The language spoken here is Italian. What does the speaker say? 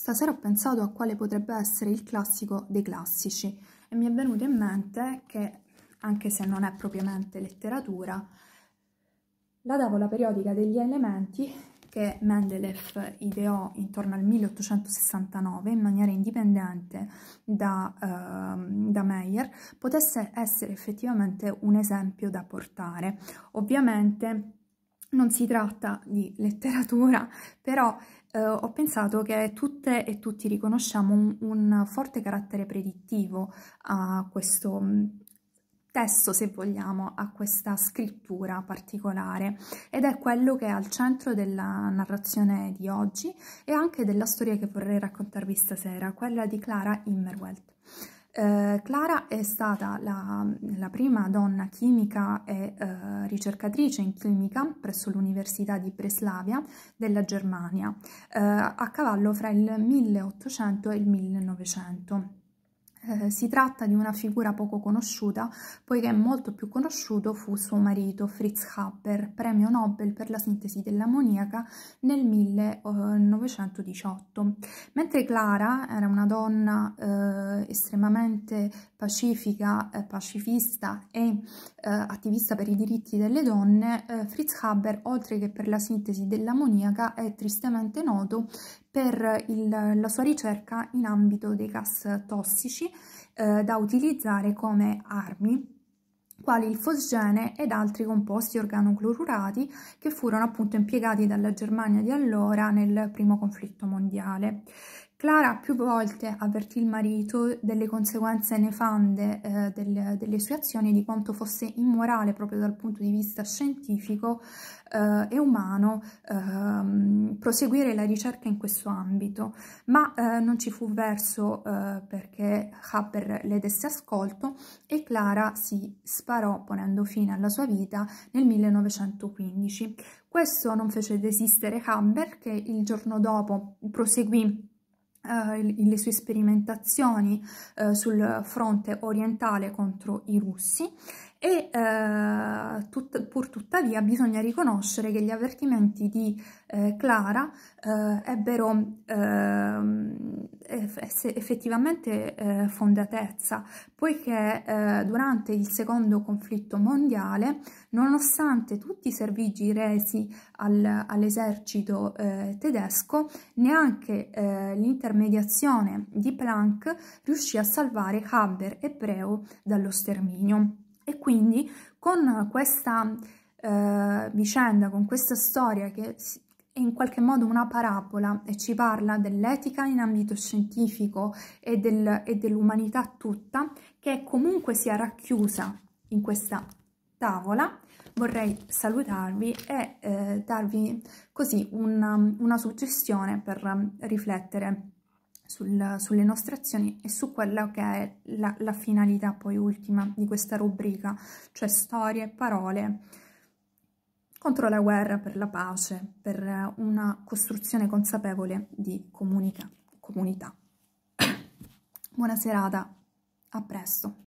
Stasera ho pensato a quale potrebbe essere il classico dei classici e mi è venuto in mente che, anche se non è propriamente letteratura, la tavola periodica degli elementi che Mendeleev ideò intorno al 1869 in maniera indipendente da, eh, da, Meyer potesse essere effettivamente un esempio da portare. Ovviamente non si tratta di letteratura, però eh, ho pensato che tutte e tutti riconosciamo un, un forte carattere predittivo a questo mm, testo, se vogliamo, a questa scrittura particolare ed è quello che è al centro della narrazione di oggi e anche della storia che vorrei raccontarvi stasera, quella di Clara Immerwelt. Eh, Clara è stata la, la, prima donna chimica e eh, ricercatrice in chimica presso l'Università di Breslavia della Germania, eh, a cavallo fra il 1800 e il 1900. Eh, si tratta di una figura poco conosciuta, poiché molto più conosciuto fu suo marito Fritz Haber, premio Nobel per la sintesi dell'ammoniaca nel 1918. Mentre Clara era una donna eh, estremamente pacifica, eh, pacifista e eh, attivista per i diritti delle donne, eh, Fritz Haber, oltre che per la sintesi dell'ammoniaca, è tristemente noto per il, la sua ricerca in ambito dei gas tossici eh, da utilizzare come armi quali il fosgene ed altri composti organoclorurati che furono appunto impiegati dalla Germania di allora nel primo conflitto mondiale. Clara più volte avvertì il marito delle conseguenze nefande eh, del, delle sue azioni e di quanto fosse immorale proprio dal punto di vista scientifico eh, e umano eh, proseguire la ricerca in questo ambito, ma eh, non ci fu verso eh, perché Haber le desse ascolto e Clara si sparò ponendo fine alla sua vita nel 1915. Questo non fece desistere Haber che il giorno dopo proseguì eh, le sue sperimentazioni eh, sul fronte orientale contro i russi e eh, tut pur tuttavia bisogna riconoscere che gli avvertimenti di eh, Clara eh, ebbero ehm, eff effettivamente eh, fondatezza, poiché eh, durante il secondo conflitto mondiale, nonostante tutti i servigi resi al all'esercito eh, tedesco, neanche l'intermediazione di Planck riuscì a salvare Haber e Preu dallo sterminio. E quindi con questa eh, vicenda, con questa storia che è in qualche modo una parabola e ci parla dell'etica in ambito scientifico e, del, e dell'umanità tutta, che comunque sia racchiusa in questa tavola, vorrei salutarvi e eh, darvi così una, una suggestione per riflettere sul, sulle nostre azioni e su quella che è la, la finalità poi ultima di questa rubrica, cioè storie e parole contro la guerra, per la pace, per una costruzione consapevole di comunica, comunità. Buona serata, a presto.